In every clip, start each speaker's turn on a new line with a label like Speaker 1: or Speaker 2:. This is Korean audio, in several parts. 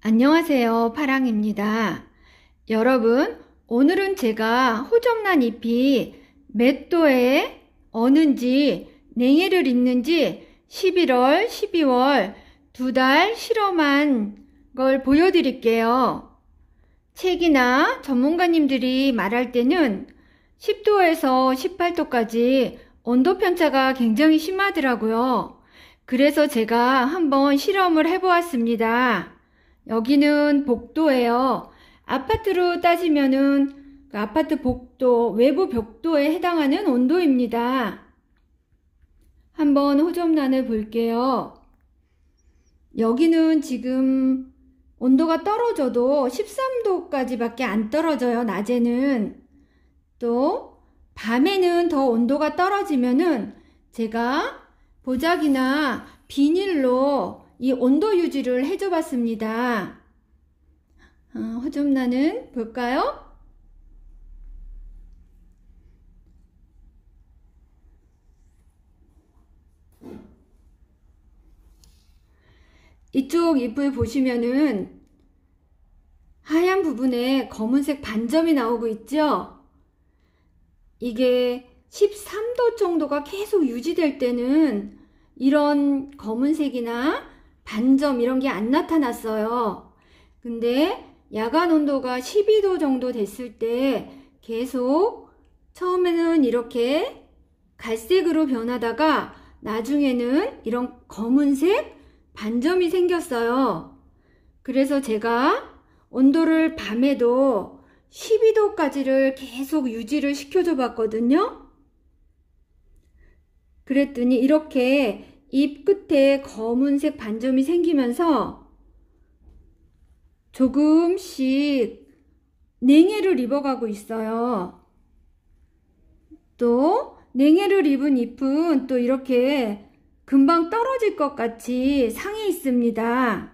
Speaker 1: 안녕하세요. 파랑입니다. 여러분, 오늘은 제가 호접란 잎이 몇 도에 어는지 냉해를 잇는지 11월, 12월 두 달 실험한 걸 보여드릴게요. 책이나 전문가님들이 말할 때는 10도에서 18도까지 온도 편차가 굉장히 심하더라고요. 그래서 제가 한번 실험을 해보았습니다. 여기는 복도예요. 아파트로 따지면은 그 아파트 복도, 외부 벽도에 해당하는 온도입니다. 한번 호접란을 볼게요. 여기는 지금 온도가 떨어져도 13도까지밖에 안 떨어져요, 낮에는. 또, 밤에는 더 온도가 떨어지면은 제가 보자기나 비닐로 이 온도 유지를 해줘 봤습니다. 어, 호접나는 볼까요? 이쪽 잎을 보시면은 하얀 부분에 검은색 반점이 나오고 있죠? 이게 13도 정도가 계속 유지될 때는 이런 검은색이나 반점 이런 게 안 나타났어요. 근데 야간 온도가 12도 정도 됐을 때 계속 처음에는 이렇게 갈색으로 변하다가 나중에는 이런 검은색 반점이 생겼어요. 그래서 제가 온도를 밤에도 12도까지를 계속 유지를 시켜줘 봤거든요. 그랬더니 이렇게 입 끝에 검은색 반점이 생기면서 조금씩 냉해를 입어가고 있어요. 또 냉해를 입은 잎은 또 이렇게 금방 떨어질 것 같이 상이 있습니다.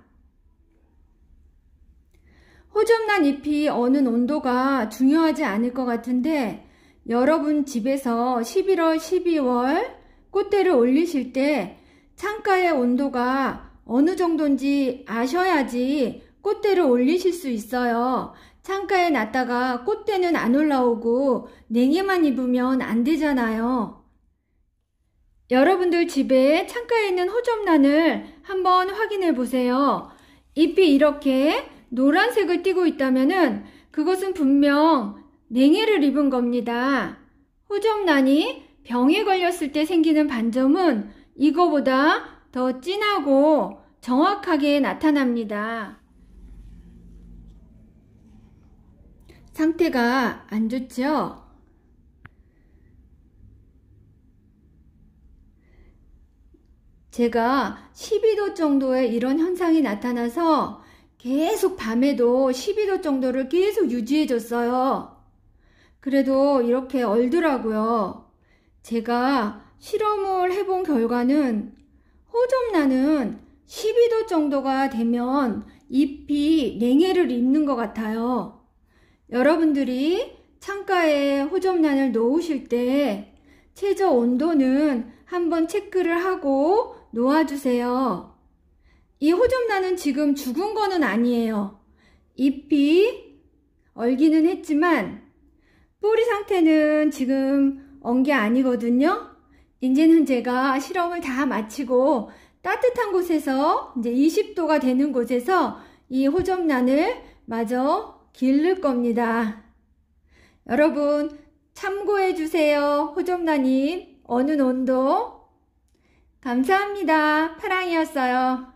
Speaker 1: 호접난 잎이 어느 온도가 중요하지 않을 것 같은데 여러분 집에서 11월, 12월 꽃대를 올리실 때 창가의 온도가 어느 정도인지 아셔야지 꽃대를 올리실 수 있어요. 창가에 놨다가 꽃대는 안 올라오고 냉이만 입으면 안 되잖아요. 여러분들 집에 창가에 있는 호접란을 한번 확인해 보세요. 잎이 이렇게 노란색을 띠고 있다면 그것은 분명 냉해를 입은 겁니다. 호접란이 병에 걸렸을 때 생기는 반점은 이거보다 더 진하고 정확하게 나타납니다. 상태가 안 좋죠? 제가 12도 정도의 이런 현상이 나타나서 계속 밤에도 12도 정도를 계속 유지해 줬어요. 그래도 이렇게 얼더라고요. 제가 실험을 해본 결과는 호접란은 12도 정도가 되면 잎이 냉해를 입는 것 같아요. 여러분들이 창가에 호접란을 놓으실 때 최저 온도는 한번 체크를 하고 놓아주세요. 이 호접란은 지금 죽은 거는 아니에요. 잎이 얼기는 했지만 뿌리 상태는 지금 언게 아니거든요. 이제는 제가 실험을 다 마치고 따뜻한 곳에서 이제 20도가 되는 곳에서 이 호접란을 마저 기를 겁니다. 여러분 참고해 주세요. 호접란이 어느 온도? 감사합니다. 파랑이었어요.